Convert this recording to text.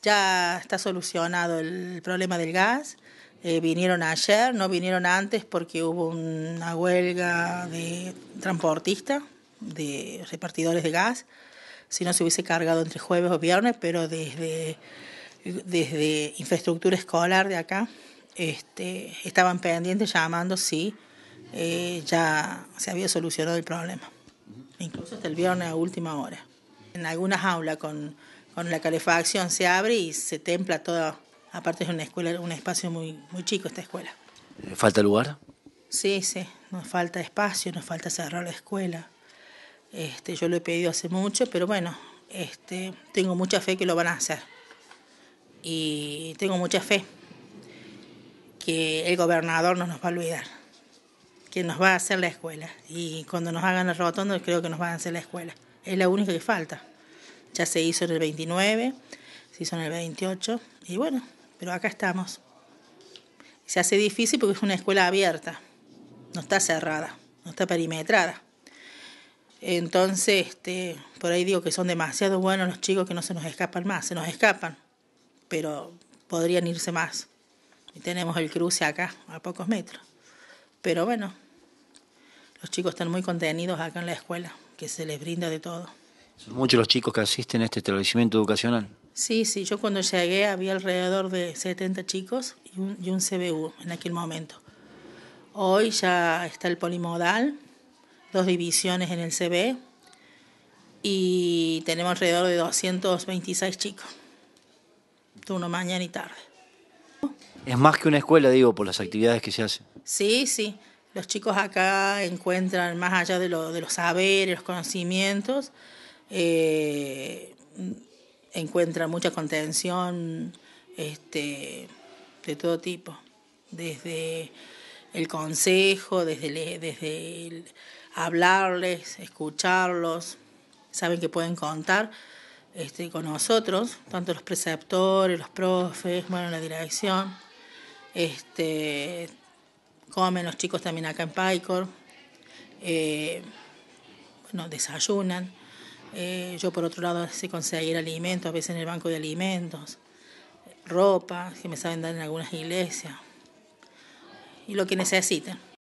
ya está solucionado el problema del gas. Eh, vinieron ayer, no vinieron antes porque hubo una huelga de transportistas, de repartidores de gas. Si no se hubiese cargado entre jueves o viernes, pero desde, desde infraestructura escolar de acá este, estaban pendientes llamando si eh, ya se había solucionado el problema. Incluso hasta el viernes a última hora. En algunas aulas con con la calefacción se abre y se templa todo... Aparte es una escuela, un espacio muy, muy chico esta escuela. ¿Falta lugar? Sí, sí, nos falta espacio, nos falta cerrar la escuela. Este, yo lo he pedido hace mucho, pero bueno, este, tengo mucha fe que lo van a hacer. Y tengo mucha fe que el gobernador no nos va a olvidar, que nos va a hacer la escuela. Y cuando nos hagan el rotondo, creo que nos van a hacer la escuela. Es la única que falta ya se hizo en el 29, se hizo en el 28 y bueno, pero acá estamos. Se hace difícil porque es una escuela abierta, no está cerrada, no está perimetrada. Entonces, este, por ahí digo que son demasiado buenos los chicos que no se nos escapan más, se nos escapan, pero podrían irse más. Y tenemos el cruce acá, a pocos metros. Pero bueno, los chicos están muy contenidos acá en la escuela, que se les brinda de todo muchos los chicos que asisten a este establecimiento educacional? Sí, sí, yo cuando llegué había alrededor de 70 chicos y un, y un CBU en aquel momento. Hoy ya está el polimodal, dos divisiones en el CB y tenemos alrededor de 226 chicos, tú no mañana y tarde. Es más que una escuela, digo, por las actividades que se hacen. Sí, sí. Los chicos acá encuentran, más allá de, lo, de los saberes, los conocimientos, eh, encuentra mucha contención este, de todo tipo, desde el consejo, desde, desde hablarles, escucharlos, saben que pueden contar este, con nosotros, tanto los preceptores, los profes, bueno, la dirección. Este, comen los chicos también acá en PyCor, eh, nos desayunan. Eh, yo por otro lado sé conseguir alimentos, a veces en el banco de alimentos, ropa, que me saben dar en algunas iglesias, y lo que necesiten.